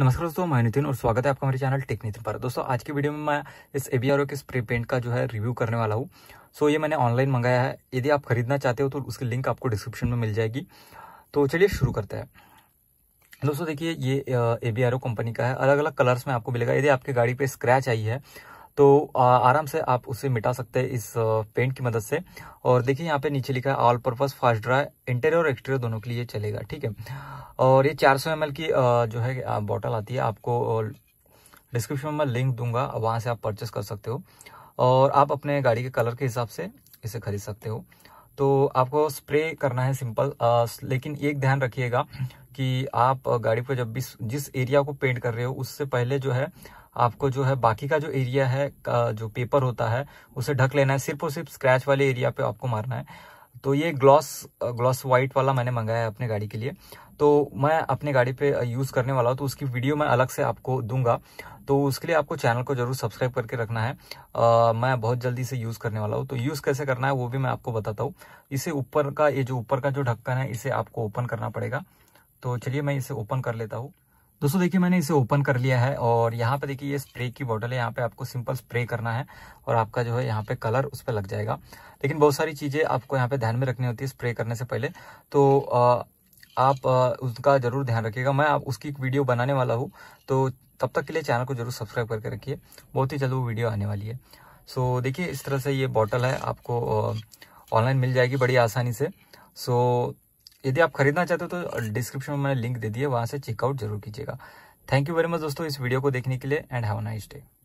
नमस्कार दोस्तों मैं नितिन और स्वागत है आपका हमारे चैनल टेक नितिन पर दोस्तों आज की वीडियो में मैं इस एबीआर के स्प्रे पेंट का जो है रिव्यू करने वाला हूँ सो ये मैंने ऑनलाइन मंगाया है यदि आप खरीदना चाहते हो तो उसकी लिंक आपको डिस्क्रिप्शन में मिल जाएगी तो चलिए शुरू करते हैं दोस्तों देखिए ये ए बी कंपनी का है अलग अलग कलर्स में आपको मिलेगा यदि आपकी गाड़ी पे स्क्रैच आई है तो आराम से आप उसे मिटा सकते हैं इस पेंट की मदद से और देखिए यहाँ पे नीचे लिखा है all purpose fast dry interior और एक्सटीरियर दोनों के लिए चलेगा ठीक है और ये 400 सौ की जो है बॉटल आती है आपको डिस्क्रिप्शन में लिंक दूंगा वहाँ से आप परचेस कर सकते हो और आप अपने गाड़ी के कलर के हिसाब से इसे खरीद सकते हो तो आपको स्प्रे करना है सिंपल आ, लेकिन एक ध्यान रखिएगा कि आप गाड़ी पर जब भी जिस एरिया को पेंट कर रहे हो उससे पहले जो है आपको जो है बाकी का जो एरिया है जो पेपर होता है उसे ढक लेना है सिर्फ और सिर्फ स्क्रैच वाले एरिया पे आपको मारना है तो ये ग्लॉस ग्लॉस व्हाइट वाला मैंने मंगाया है अपने गाड़ी के लिए तो मैं अपने गाड़ी पे यूज़ uh, करने वाला हूँ तो उसकी वीडियो मैं अलग से आपको दूंगा तो उसके लिए आपको चैनल को जरूर सब्सक्राइब करके रखना है आ, uh, मैं बहुत जल्दी से यूज़ करने वाला हूँ तो यूज़ कैसे करना है वो भी मैं आपको बताता हूँ इसे ऊपर का ये जो ऊपर का जो ढक्कन है इसे आपको ओपन करना पड़ेगा तो चलिए मैं इसे ओपन कर लेता हूँ दोस्तों देखिए मैंने इसे ओपन कर लिया है और यहाँ पे देखिए ये स्प्रे की बॉटल है यहाँ पे आपको सिंपल स्प्रे करना है और आपका जो है यहाँ पे कलर उस पर लग जाएगा लेकिन बहुत सारी चीजें आपको यहाँ पे ध्यान में रखनी होती है स्प्रे करने से पहले तो आ, आप आ, उसका जरूर ध्यान रखिएगा मैं आप उसकी एक वीडियो बनाने वाला हूँ तो तब तक के लिए चैनल को जरूर सब्सक्राइब करके रखिए बहुत ही जल्द वो वीडियो आने वाली है सो देखिए इस तरह से ये बॉटल है आपको ऑनलाइन मिल जाएगी बड़ी आसानी से सो यदि आप खरीदना चाहते हो तो डिस्क्रिप्शन में मैंने लिंक दे दिए वहां वहाँ से चेकआउट जरूर कीजिएगा थैंक यू वेरी मच दोस्तों इस वीडियो को देखने के लिए एंड हैव नाइस डे